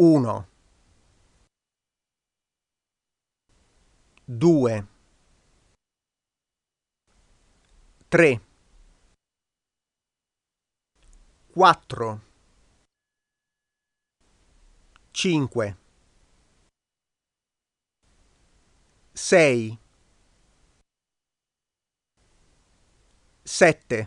1 2 3 4 5 6 7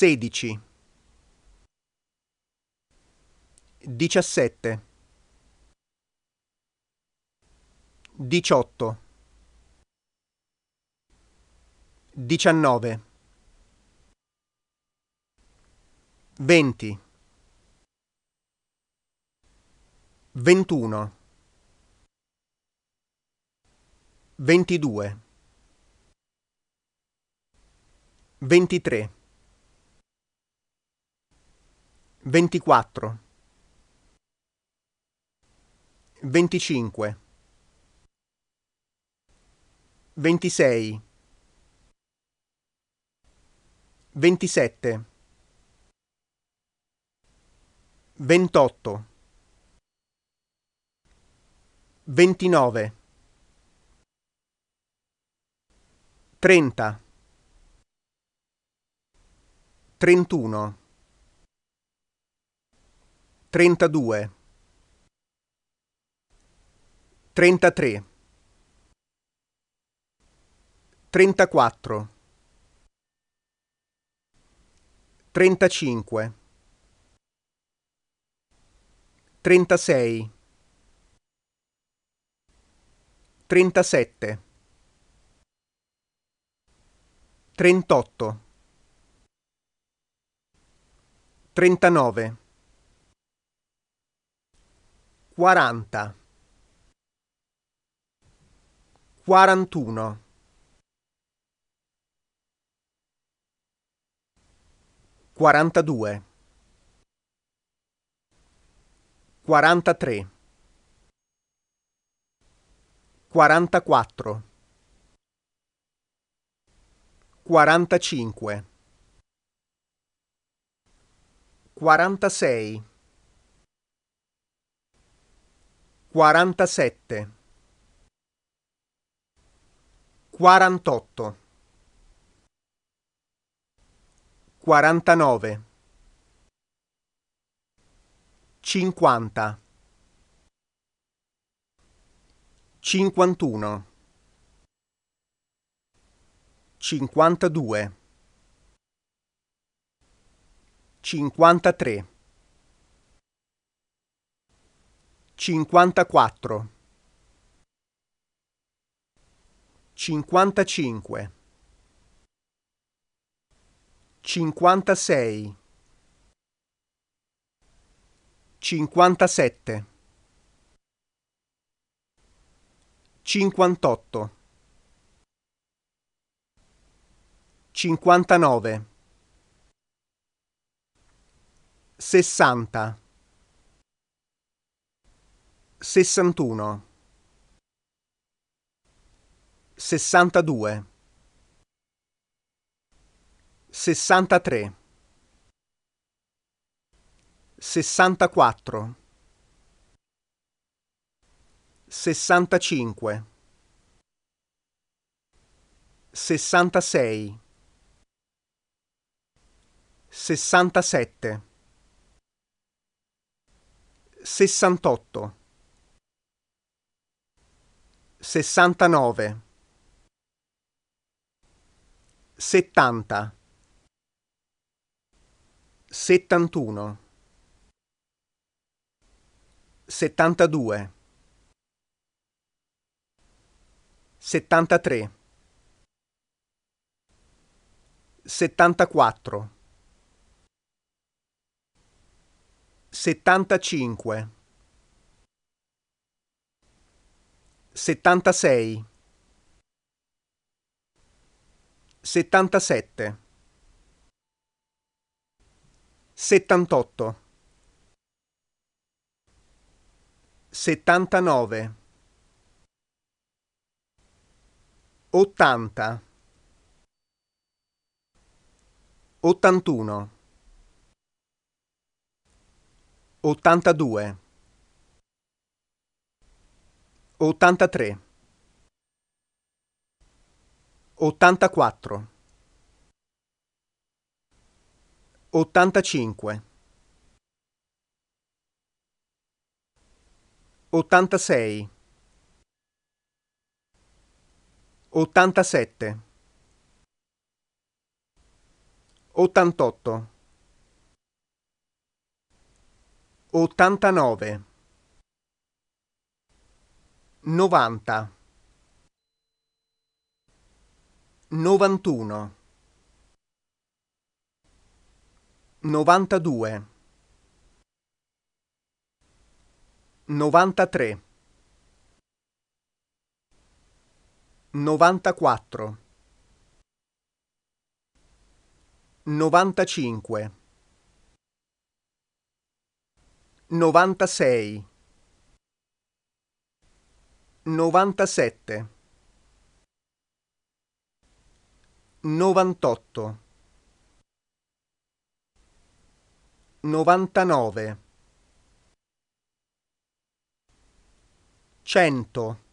sedici, diciassette, diciotto, diciannove, venti, ventuno, ventidue. 23 24 25 26 27 28 29 30 31 32 33 34 35 36 37 38 39 quaranta, quarantuno, quarantadue, quarantatré, quarantaquattro, quarantacinque, quarantasei. 47 48 49 50 51 52 53 54 55 56 57 58 59 60 61 62 63 64 65 66 67 68 69 70 71 72 73 74 75 76 77 78 79 80 81 82 83 84 85 86 87 88 89 Novanta. Novantuno. Novantadue. Novantatré. Novantaquattro. Novantacinque. Novantasei. 97 98 99 100